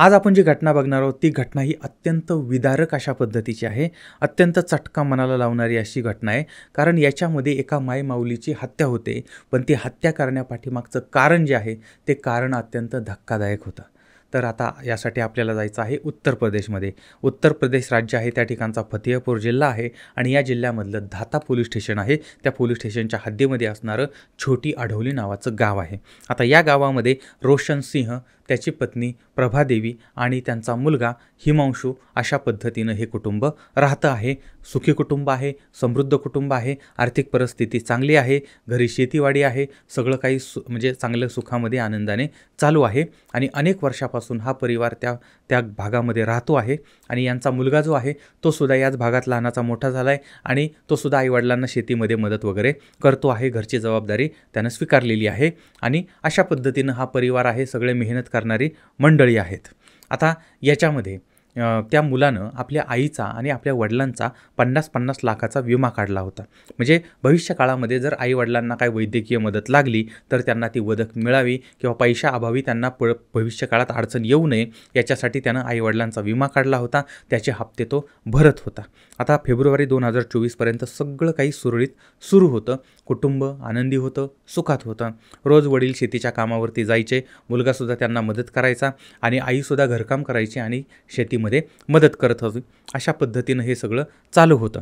आज आपण जी घटना बघणार आहोत ती घटना ही अत्यंत विदारक अशा पद्धतीची आहे अत्यंत चटका मनाला लावणारी अशी घटना आहे कारण याच्यामध्ये एका मायमाऊलीची हत्या होते पण ती हत्या करण्यापाठीमागचं कारण जे आहे ते कारण अत्यंत धक्कादायक होतं तर आता यासाठी आपल्याला जायचं आहे उत्तर प्रदेशमध्ये उत्तर प्रदेश राज्य आहे त्या ठिकाणचा फतेहपूर जिल्हा आहे आणि या जिल्ह्यामधलं धाता पोलीस स्टेशन आहे त्या पोलीस स्टेशनच्या हद्दीमध्ये असणारं छोटी आढवली नावाचं गाव आहे आता या गावामध्ये रोशन सिंह त्याची पत्नी प्रभादेवी आणि त्यांचा मुलगा हिमांशू अशा पद्धतीनं हे कुटुंब राहतं आहे सुखी कुटुंब आहे समृद्ध कुटुंब आहे आर्थिक परिस्थिती चांगली आहे घरी शेतीवाडी आहे सगळं काही सु म्हणजे चांगल्या सुखामध्ये आनंदाने चालू आहे आणि अनेक वर्षापासून हा परिवार त्या त्या भागामध्ये राहतो आहे आणि यांचा मुलगा जो आहे तो सुद्धा याच भागात लहानाचा मोठा झाला आहे आणि तो सुद्धा आईवडिलांना शेतीमध्ये मदत वगैरे करतो आहे घरची जबाबदारी त्यानं स्वीकारलेली आहे आणि अशा पद्धतीनं हा परिवार आहे सगळे मेहनत कर करणारी मंडळी आहेत आता याच्यामध्ये त्या मुलानं आपल्या आईचा आणि आपल्या वडिलांचा पन्नास पन्नास लाखाचा विमा काढला होता म्हणजे भविष्यकाळामध्ये जर आई वडिलांना काही वैद्यकीय मदत लागली तर त्यांना ती वदक मिळावी किंवा पैशाअभावी त्यांना प भविष्यकाळात अडचण येऊ नये याच्यासाठी त्यानं आईवडिलांचा विमा काढला होता त्याचे हप्ते तो भरत होता आता फेब्रुवारी दोन हजार चोवीसपर्यंत सगळं काही सुरळीत सुरू होतं कुटुंब आनंदी होतं सुखात होतं रोज वडील शेतीच्या कामावरती जायचे मुलगासुद्धा त्यांना मदत करायचा आणि आईसुद्धा घरकाम करायची आणि शेतीमध्ये मदत करत होती अशा पद्धतीनं हे सगळं चालू होतं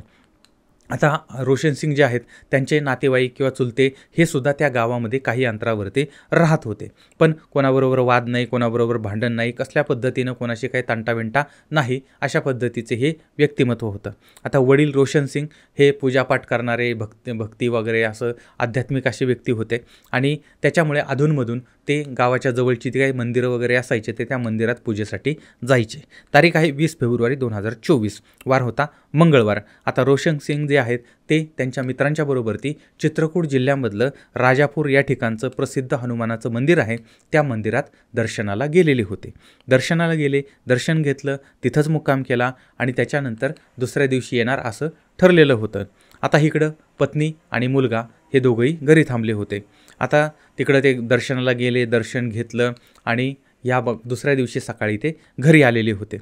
आता रोशन सिंग जे आहेत त्यांचे नातेवाईक किंवा चुलते हे सुद्धा त्या गावामध्ये काही अंतरावरती राहत होते पण कोणाबरोबर वाद नाही कोणाबरोबर भांडण नाही कसल्या पद्धतीनं कोणाशी काही तांटाविंटा नाही अशा पद्धतीचे हे व्यक्तिमत्व होतं आता वडील रोशन सिंग हे पूजापाठ करणारे भक्ती भक्ती वगैरे असं आध्यात्मिक असे व्यक्ती होते आणि त्याच्यामुळे अधूनमधून ते गावाच्या जवळची जी काही मंदिरं वगैरे असायचे ते त्या मंदिरात पूजेसाठी जायचे तारीख आहे वीस फेब्रुवारी दोन हजार चोवीस वार होता मंगळवार आता रोशन सिंग जे आहेत ते त्यांच्या मित्रांच्या बरोबरती चित्रकूट जिल्ह्यामधलं राजापूर या ठिकाणचं प्रसिद्ध हनुमानाचं मंदिर आहे त्या मंदिरात दर्शनाला गेलेले होते दर्शनाला गेले दर्शन घेतलं तिथंच मुक्काम केला आणि त्याच्यानंतर दुसऱ्या दिवशी येणार असं ठरलेलं होतं आता इकडं पत्नी आणि मुलगा हे दोघंही घरी थांबले होते आता तिकडं ते दर्शनाला गेले दर्शन घेतलं आणि या ब दुसऱ्या दिवशी सकाळी ते घरी आलेले होते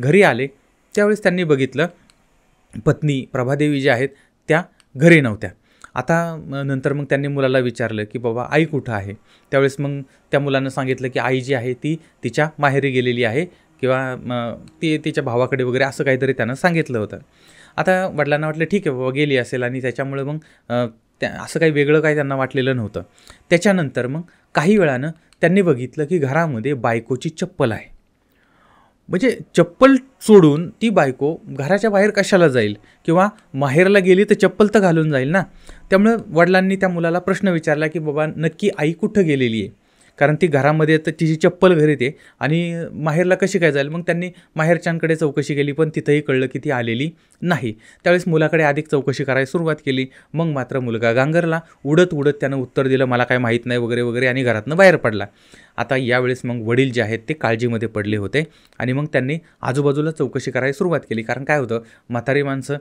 घरी आले त्यावेळेस त्यांनी बघितलं पत्नी प्रभादेवी ज्या आहेत त्या घरी नव्हत्या आता नंतर मग त्यांनी मुलाला विचारलं की बाबा आई कुठं आहे त्यावेळेस मग त्या मुलानं सांगितलं की आई जी आहे ती तिच्या माहेरी गेलेली आहे किंवा ती तिच्या भावाकडे वगैरे असं काहीतरी त्यानं सांगितलं होतं आता वडिलांना वाटलं ठीक आहे बाबा गेली असेल आणि त्याच्यामुळे मग त्या असं काही वेगळं काही त्यांना वाटलेलं नव्हतं त्याच्यानंतर मग काही वेळानं त्यांनी बघितलं की घरामध्ये बायकोची चप्पल आहे म्हणजे चप्पल सोडून ती बायको घराच्या बाहेर कशाला जाईल किंवा माहेरला गेली तर चप्पल तर घालून जाईल ना त्यामुळे वडिलांनी त्या मुलाला प्रश्न विचारला की बाबा नक्की आई कुठं गेलेली आहे कारण ती घरामध्ये तर तिची चप्पल घरी ते आणि माहेरला कशी काय जाईल मग त्यांनी माहेरच्यांकडे चौकशी केली पण तिथंही कळलं की ती आलेली नाही त्यावेळेस मुलाकडे अधिक चौकशी करायला सुरुवात केली मग मात्र मुलगा गांगरला उडत उडत त्यानं उत्तर दिलं मला काय माहीत नाही वगैरे वगैरे आणि घरातनं बाहेर पडला आता यावेळेस मग वडील जे आहेत ते काळजीमध्ये पडले होते आणि मग त्यांनी आजूबाजूला चौकशी करायला सुरुवात केली कारण काय होतं म्हातारी माणसं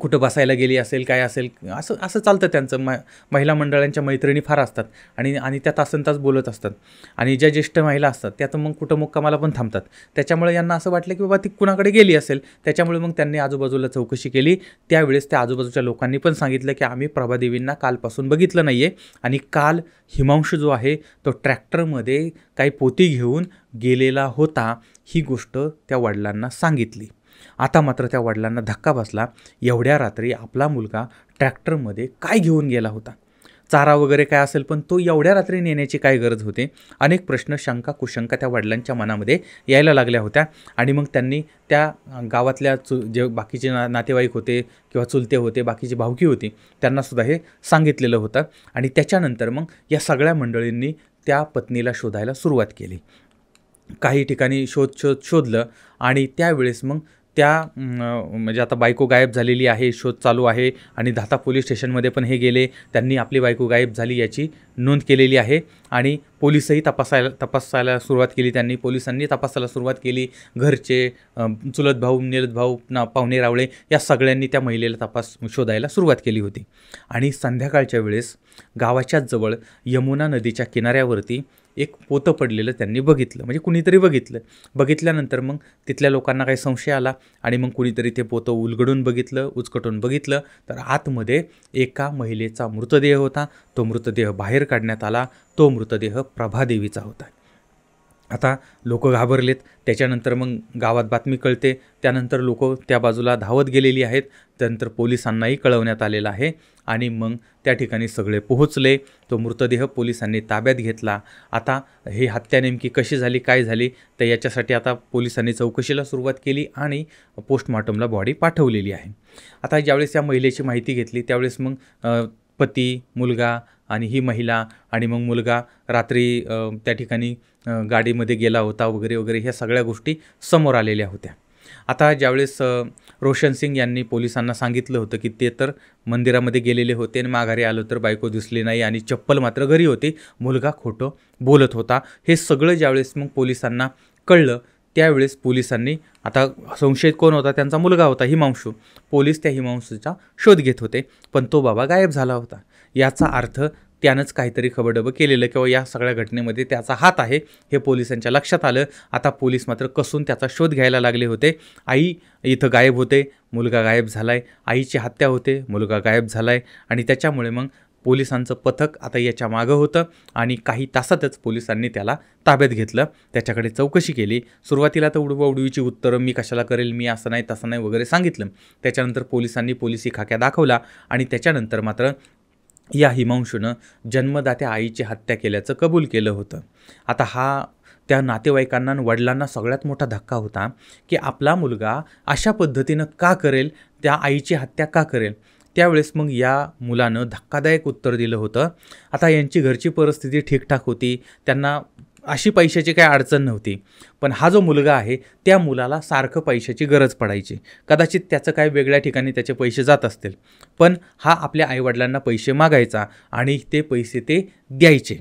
कुठं बसायला गेली असेल काय असेल असं असं चालतं त्यांचं म महिला मंडळांच्या मैत्रिणी फार असतात आणि आणि त्या तासन तास बोलत असतात आणि ज्या ज्येष्ठ महिला असतात त्या तर मग कुठं मुक्कामाला पण थांबतात त्याच्यामुळे यांना असं वाटलं की बाबा ती कुणाकडे गेली असेल त्याच्यामुळे मग त्यांनी आजूबाजूला चौकशी केली त्यावेळेस त्या आजूबाजूच्या लोकांनी पण सांगितलं की आम्ही प्रभादेवींना कालपासून बघितलं नाही आहे आणि काल हिमांश जो आहे तो ट्रॅक्टरमध्ये काही पोती घेऊन गेलेला होता ही गोष्ट त्या वडिलांना सांगितली आता मात्र त्या वडिलांना धक्का बसला एवढ्या रात्री आपला मुलगा ट्रॅक्टरमध्ये काय घेऊन गेला होता चारा वगैरे काय असेल पण तो एवढ्या रात्री नेण्याची काय गरज होते अनेक प्रश्न शंका कुशंका त्या वडिलांच्या मनामध्ये यायला लागल्या होत्या आणि मग त्यांनी त्या गावातल्या चु जे बाकीचे ना नातेवाईक होते किंवा चुलते होते बाकीची भावकी होती त्यांनासुद्धा हे सांगितलेलं होतं आणि त्याच्यानंतर मग या सगळ्या मंडळींनी त्या पत्नीला शोधायला सुरुवात केली काही ठिकाणी शोध शोध शोधलं आणि त्यावेळेस मग त्या म्हणजे आता बायको गायब झालेली आहे शोध चालू आहे आणि धाता पोलीस स्टेशनमध्ये पण हे गेले त्यांनी आपली बायको गायब झाली याची नोंद केलेली आहे आणि पोलिसही तपासायला तपासायला सुरुवात केली त्यांनी पोलिसांनी तपासायला सुरुवात केली घरचे चुलत भाऊ निलत भाऊ ना पाहुणे रावळे या सगळ्यांनी त्या महिलेला तपास शोधायला सुरुवात केली होती आणि संध्याकाळच्या वेळेस गावाच्याच जवळ यमुना नदीच्या किनाऱ्यावरती एक पोतं पडलेलं त्यांनी बघितलं म्हणजे कुणीतरी बघितलं बघितल्यानंतर मग तिथल्या लोकांना काही संशय आला आणि मग कुणीतरी ते पोतं उलगडून बघितलं उचकटून बघितलं तर आतमध्ये एका महिलेचा मृतदेह होता तो मृतदेह बाहेर काढण्यात आला तो मृतदेह प्रभादेवीचा होता आता लोक घाबरलेत त्याच्यानंतर मग गावात बातमी कळते त्यानंतर लोक त्या बाजूला धावत गेलेली आहेत त्यानंतर पोलिसांनाही कळवण्यात आलेलं आहे आणि मग त्या ठिकाणी सगळे पोहोचले तो मृतदेह पोलिसांनी ताब्यात घेतला आता ही हत्या नेमकी कशी झाली काय झाली तर याच्यासाठी आता पोलिसांनी चौकशीला सुरुवात केली आणि पोस्टमॉर्टमला बॉडी पाठवलेली आहे आता ज्यावेळेस या महिलेची माहिती घेतली त्यावेळेस मग पती मुलगा आणि ही महिला आणि मग मुलगा रात्री त्या ठिकाणी गाडीमध्ये गेला होता वगैरे वगैरे ह्या सगळ्या गोष्टी समोर आलेल्या होत्या आता ज्यावेळेस रोशन सिंग यांनी पोलिसांना सांगितलं होतं की ते तर मंदिरामध्ये गेलेले होते आणि माघारी आलो तर बायको दिसली नाही आणि चप्पल मात्र घरी होती मुलगा खोटं बोलत होता हे सगळं ज्यावेळेस मग पोलिसांना कळलं त्यावेळेस पोलिसांनी आता संशयित कोण होता त्यांचा मुलगा होता हिमांशू पोलीस त्या हिमांशूचा शोध घेत होते पण तो बाबा गायब झाला होता याचा अर्थ त्यानंच काहीतरी खबरडबं केलेलं किंवा या सगळ्या घटनेमध्ये त्याचा हात आहे हे पोलिसांच्या लक्षात आलं आता पोलीस मात्र कसून त्याचा शोध घ्यायला लागले होते आई इथं गायब होते मुलगा गायब झाला आहे आईची हत्या होते मुलगा गायब झाला आहे आणि त्याच्यामुळे मग पोलिसांचं पथक आता याच्या मागं होतं आणि काही तासातच पोलिसांनी त्याला ताब्यात घेतलं त्याच्याकडे चौकशी केली सुरुवातीला तर उडवीची उत्तरं मी कशाला करेल मी असं नाही तसं नाही वगैरे सांगितलं त्याच्यानंतर पोलिसांनी पोलिसी खाक्या दाखवला आणि त्याच्यानंतर मात्र या हिमांशूनं जन्मदात्या आईची हत्या केल्याचं कबूल केलं होतं आता हा त्या नातेवाईकांना वडिलांना सगळ्यात मोठा धक्का होता की आपला मुलगा अशा पद्धतीनं का करेल त्या आईची हत्या का करेल त्यावेळेस मग या मुलानं धक्कादायक उत्तर दिलं होतं आता यांची घरची परिस्थिती ठीकठाक होती त्यांना अशी पैशाची काही अडचण नव्हती पण हा जो मुलगा आहे त्या मुलाला सारखं पैशाची गरज पडायची कदाचित त्याचं काय वेगळ्या ठिकाणी त्याचे पैसे जात असतील पण हा आपल्या आईवडिलांना पैसे मागायचा आणि ते पैसे ते द्यायचे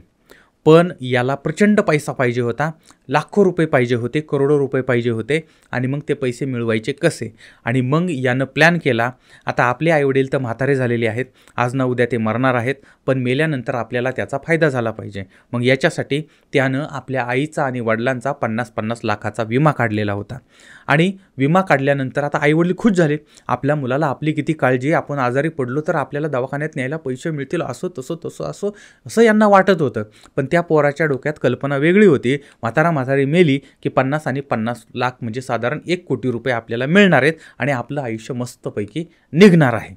पण याला प्रचंड पैसा पाहिजे होता लाखो रुपये पाहिजे होते करोडो रुपये पाहिजे होते आणि मग ते पैसे मिळवायचे कसे आणि मग यानं प्लॅन केला आता आपले आईवडील तर म्हातारे झालेले आहेत आज ना उद्या ते मरणार आहेत पण मेल्यानंतर आपल्याला त्याचा फायदा झाला पाहिजे मग याच्यासाठी त्यानं आपल्या आईचा आणि वडिलांचा पन्नास पन्नास लाखाचा विमा काढलेला होता आणि विमा काढल्यानंतर आता आईवडील खुश झाले आपल्या मुलाला आपली किती काळजी आपण आजारी पडलो तर आपल्याला दवाखान्यात न्यायला पैसे मिळतील असो तसो तसं असो असं यांना वाटत होतं पण त्या पोराच्या डोक्यात कल्पना वेगळी होती म्हातारा म्हातारी मेली की पन्नास आणि पन्नास लाख म्हणजे साधारण एक कोटी रुपये आपल्याला मिळणार आहेत आणि आपलं आयुष्य मस्तपैकी निघणार आहे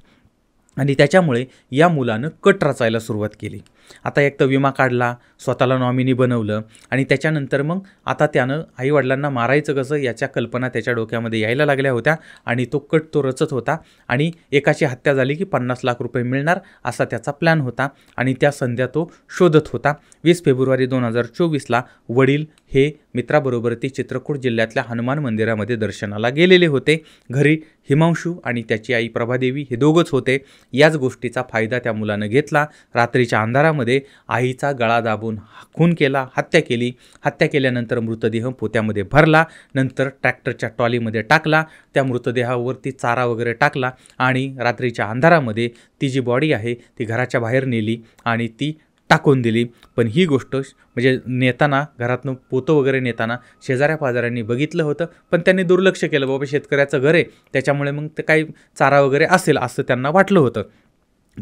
आणि त्याच्यामुळे या मुलानं कट रचायला सुरुवात केली आता एक तर विमा काढला स्वतःला नॉमिनी बनवलं आणि त्याच्यानंतर मग आता त्यानं आईवडिलांना मारायचं कसं याच्या कल्पना त्याच्या डोक्यामध्ये यायला लागल्या होत्या आणि तो कट तो रचत होता आणि एकाची हत्या झाली की पन्नास लाख रुपये मिळणार असा त्याचा प्लॅन होता आणि त्या संध्या तो शोधत होता वीस फेब्रुवारी दोन हजार चोवीसला वडील हे मित्राबरोबर ते चित्रकूट जिल्ह्यातल्या हनुमान मंदिरामध्ये दर्शनाला गेलेले होते घरी हिमांशू आणि त्याची आई प्रभादेवी हे दोघंच होते याच गोष्टीचा फायदा त्या मुलानं घेतला रात्रीच्या अंधारामध्ये मध्ये आईचा गळा दाबून खून केला हत्या केली हत्या केल्यानंतर मृतदेह पोत्यामध्ये भरला नंतर ट्रॅक्टरच्या ट्रॉलीमध्ये टाकला त्या मृतदेहावरती चारा वगैरे टाकला आणि रात्रीच्या अंधारामध्ये ती जी बॉडी आहे ती घराच्या बाहेर नेली आणि ती टाकून दिली पण ही गोष्ट म्हणजे नेताना घरातनं पोतं वगैरे नेताना शेजाऱ्या पाजाऱ्यांनी बघितलं होतं पण त्यांनी दुर्लक्ष केलं बाबा शेतकऱ्याचं घर आहे त्याच्यामुळे मग ते काही चारा वगैरे असेल असं त्यांना वाटलं होतं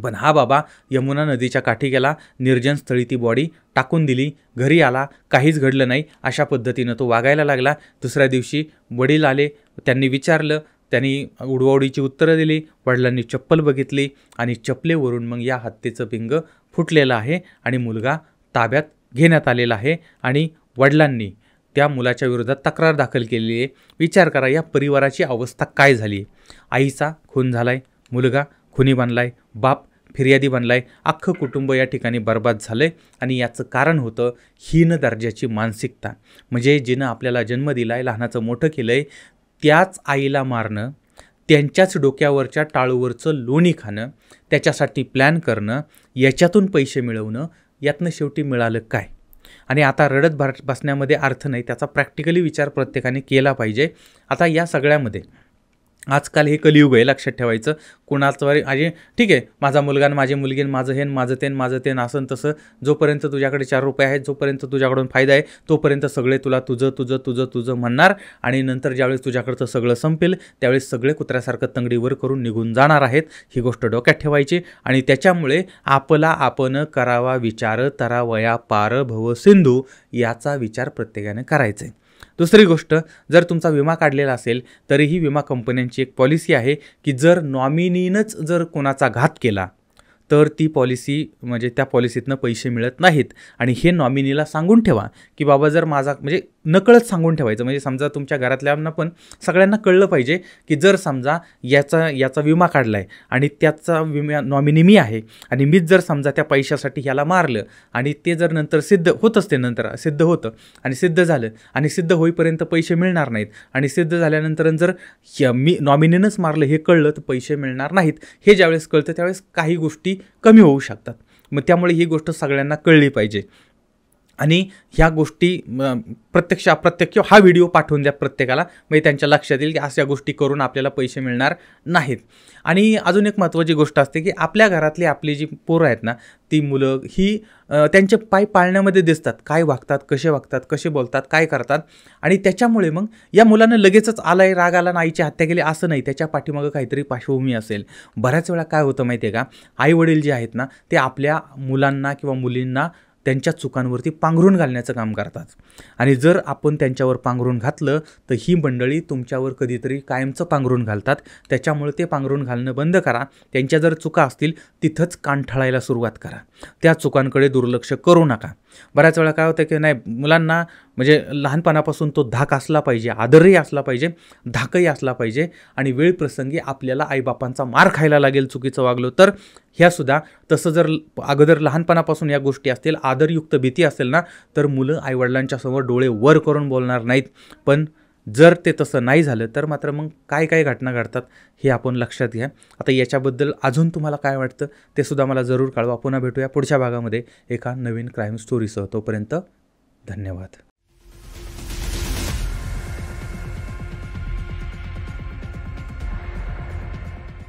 पण हा बाबा यमुना नदीच्या काठी गेला निर्जन स्थळी ती बॉडी टाकून दिली घरी आला काहीच घडलं नाही अशा पद्धतीनं तो वागायला लागला दुसऱ्या दिवशी वडील आले त्यांनी विचारलं त्यांनी उडवाउडीची उत्तरं दिली वडिलांनी चप्पल बघितली आणि चपलेवरून मग या हत्येचं पिंग फुटलेलं आहे आणि मुलगा ताब्यात घेण्यात आलेला आहे आणि वडिलांनी त्या मुलाच्या विरोधात तक्रार दाखल केली आहे विचार करा या परिवाराची अवस्था काय झाली आईचा खून झाला आहे मुलगा खुनी बनलाय बाप फिर्यादी बनलाय अख्खं कुटुंब या ठिकाणी बर्बाद झालं आहे आणि याचं कारण होतं हीन दर्जाची मानसिकता म्हणजे जिनं आपल्याला जन्म दिला आहे लहानाचं मोठं केलं आहे त्याच आईला मारणं त्यांच्याच डोक्यावरच्या टाळूवरचं लोणी खाणं त्याच्यासाठी प्लॅन करणं याच्यातून पैसे मिळवणं यातनं शेवटी मिळालं काय आणि आता रडत भर बसण्यामध्ये अर्थ नाही त्याचा प्रॅक्टिकली विचार प्रत्येकाने केला पाहिजे आता या सगळ्यामध्ये आजकाल हे कलियुग आहे लक्षात ठेवायचं वारी आणि ठीक आहे माझा मुलगा माझी मुलगी माझं हेन माझं तेन माझं तेन असं तसं जोपर्यंत तुझ्याकडे चार रुपये आहेत जोपर्यंत तुझ्याकडून फायदा आहे तोपर्यंत सगळे तुला तुझं तुझं तुझं तुझं म्हणणार आणि नंतर ज्यावेळेस तुझ्याकडचं सगळं संपेल त्यावेळेस सगळे कुत्र्यासारखं तंगडीवर करून निघून जाणार आहेत ही गोष्ट डोक्यात ठेवायची आणि त्याच्यामुळे आपला आपण करावा विचार तरावया पार भव सिंधू याचा विचार प्रत्येकाने करायचा आहे दुसरी गोष्ट जर तुमचा विमा काढलेला असेल तरीही विमा कंपन्यांची एक पॉलिसी आहे की जर नॉमिनीनंच जर कोणाचा घात केला तर ती पॉलिसी म्हणजे त्या पॉलिसीतनं पैसे मिळत नाहीत आणि हे नॉमिनीला सांगून ठेवा की बाबा जर माझा म्हणजे नकळत सांगून ठेवायचं म्हणजे समजा तुमच्या घरातल्यांना पण सगळ्यांना कळलं पाहिजे की जर समजा याचा याचा विमा काढला आहे आणि त्याचा विमा नॉमिनी मी आहे आणि मीच जर समजा त्या पैशासाठी ह्याला मारलं आणि ते जर नंतर सिद्ध होत असते नंतर सिद्ध होतं आणि सिद्ध झालं आणि सिद्ध होईपर्यंत पैसे मिळणार नाहीत आणि सिद्ध झाल्यानंतर जर मी नॉमिनीनंच मारलं हे कळलं तर पैसे मिळणार नाहीत हे ज्यावेळेस कळतं त्यावेळेस काही गोष्टी कमी होऊ शकतात मग त्यामुळे ही गोष्ट सगळ्यांना कळली पाहिजे आणि ह्या गोष्टी प्रत्यक्ष अप्रत्यक्ष हा व्हिडिओ पाठवून द्या प्रत्येकाला म्हणजे त्यांच्या लक्षात येईल की अशा गोष्टी करून आपल्याला पैसे मिळणार नाहीत आणि अजून एक महत्त्वाची गोष्ट असते की आपल्या घरातली आपली जी पोरं आहेत ना ती मुलं ही त्यांचे पाय पाळण्यामध्ये दिसतात काय वागतात कसे वागतात कसे बोलतात काय करतात आणि त्याच्यामुळे मग या मुलांना लगेचच आलाय राग आला ना आईची हत्या केली असं नाही त्याच्या पाठीमागं काहीतरी पार्श्वभूमी असेल बऱ्याच वेळा काय होतं माहिती आहे का आईवडील जे आहेत ना ते आपल्या मुलांना किंवा मुलींना त्यांच्या चुकांवरती पांघरून घालण्याचं काम करतात आणि जर आपण त्यांच्यावर पांघरून घातलं तर ही मंडळी तुमच्यावर कधीतरी कायमचं पांघरून घालतात त्याच्यामुळे ते पांघरून घालणं बंद करा त्यांच्या जर चुका असतील तिथंच कान ठळायला सुरुवात करा त्या चुकांकडे दुर्लक्ष करू नका बऱ्याच वेळा काय होतं की नाही मुलांना म्हणजे लहानपणापासून तो धाक असला पाहिजे आदरही असला पाहिजे धाकही असला पाहिजे आणि वेळप्रसंगी आपल्याला आईबापांचा मार खायला लागेल चुकीचं वागलो तर ह्यासुद्धा तसं जर अगोदर लहानपणापासून या गोष्टी असतील आदरयुक्त भीती असेल ना तर मुलं आईवडिलांच्यासमोर डोळे वर करून बोलणार नाहीत पण जर ते तसं नाही झालं तर मात्र मग काय काय घटना घडतात हे आपण लक्षात घ्या आता याच्याबद्दल अजून तुम्हाला काय वाटतं ते सुद्धा मला जरूर कळवा पुन्हा भेटूया पुढच्या भागामध्ये एका नवीन क्राईम स्टोरीसह तोपर्यंत धन्यवाद